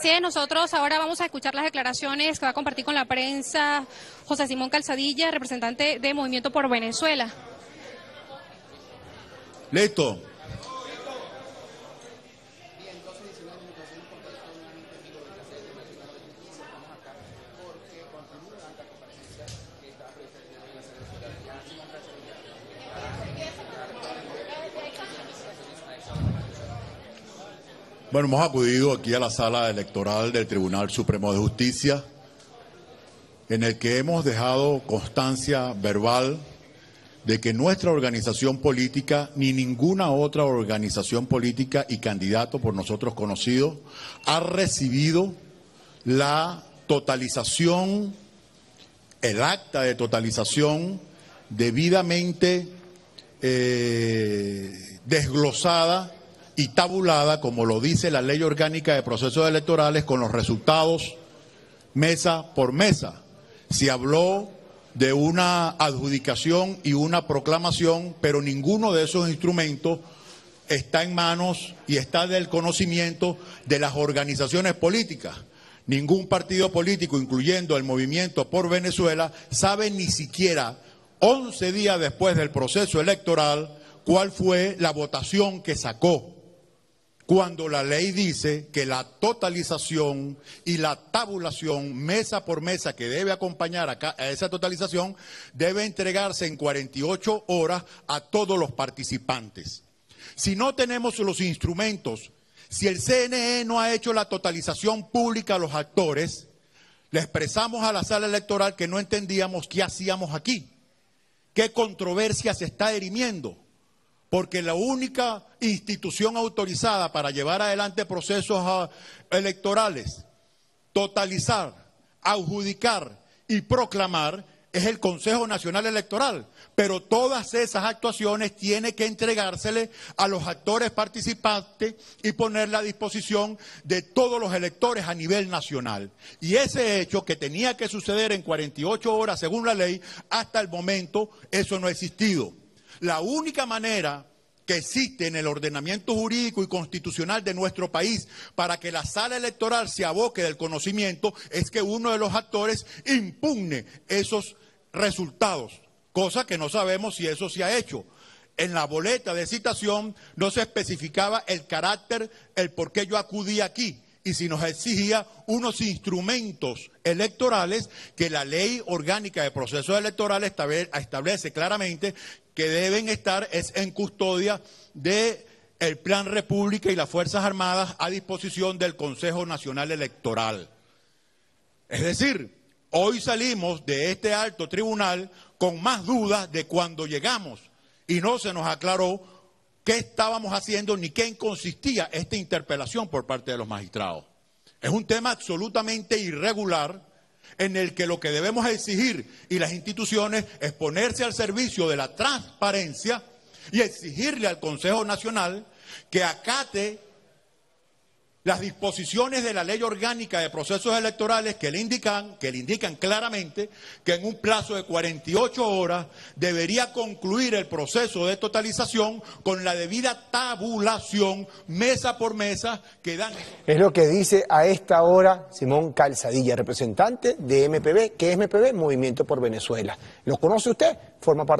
Así es, nosotros ahora vamos a escuchar las declaraciones que va a compartir con la prensa José Simón Calzadilla, representante de Movimiento por Venezuela. Listo. Bueno, hemos acudido aquí a la sala electoral del Tribunal Supremo de Justicia, en el que hemos dejado constancia verbal de que nuestra organización política, ni ninguna otra organización política y candidato por nosotros conocido, ha recibido la totalización, el acta de totalización debidamente eh, desglosada y tabulada, como lo dice la ley orgánica de procesos electorales, con los resultados mesa por mesa. Se habló de una adjudicación y una proclamación, pero ninguno de esos instrumentos está en manos y está del conocimiento de las organizaciones políticas. Ningún partido político, incluyendo el Movimiento por Venezuela, sabe ni siquiera 11 días después del proceso electoral cuál fue la votación que sacó cuando la ley dice que la totalización y la tabulación mesa por mesa que debe acompañar a, esa totalización debe entregarse en 48 horas a todos los participantes. Si no tenemos los instrumentos, si el CNE no ha hecho la totalización pública a los actores, le expresamos a la sala electoral que no entendíamos qué hacíamos aquí, qué controversia se está dirimiendo porque la única institución autorizada para llevar adelante procesos ah, electorales, totalizar, adjudicar y proclamar es el Consejo Nacional Electoral, pero todas esas actuaciones tiene que entregárseles a los actores participantes y ponerla a disposición de todos los electores a nivel nacional. Y ese hecho que tenía que suceder en 48 horas según la ley, hasta el momento eso no ha existido. La única manera que existe en el ordenamiento jurídico y constitucional de nuestro país para que la sala electoral se aboque del conocimiento es que uno de los actores impugne esos resultados, cosa que no sabemos si eso se ha hecho. En la boleta de citación no se especificaba el carácter, el por qué yo acudí aquí y si nos exigía unos instrumentos electorales que la ley orgánica de procesos electorales establece claramente que deben estar es en custodia de el Plan República y las Fuerzas Armadas a disposición del Consejo Nacional Electoral. Es decir, hoy salimos de este alto tribunal con más dudas de cuando llegamos y no se nos aclaró qué estábamos haciendo ni qué consistía esta interpelación por parte de los magistrados. Es un tema absolutamente irregular en el que lo que debemos exigir y las instituciones es ponerse al servicio de la transparencia y exigirle al Consejo Nacional que acate las disposiciones de la ley orgánica de procesos electorales que le indican, que le indican claramente que en un plazo de 48 horas debería concluir el proceso de totalización con la debida tabulación mesa por mesa que dan. Es lo que dice a esta hora Simón Calzadilla, representante de MPB, que es MPB Movimiento por Venezuela. ¿Lo conoce usted? Forma parte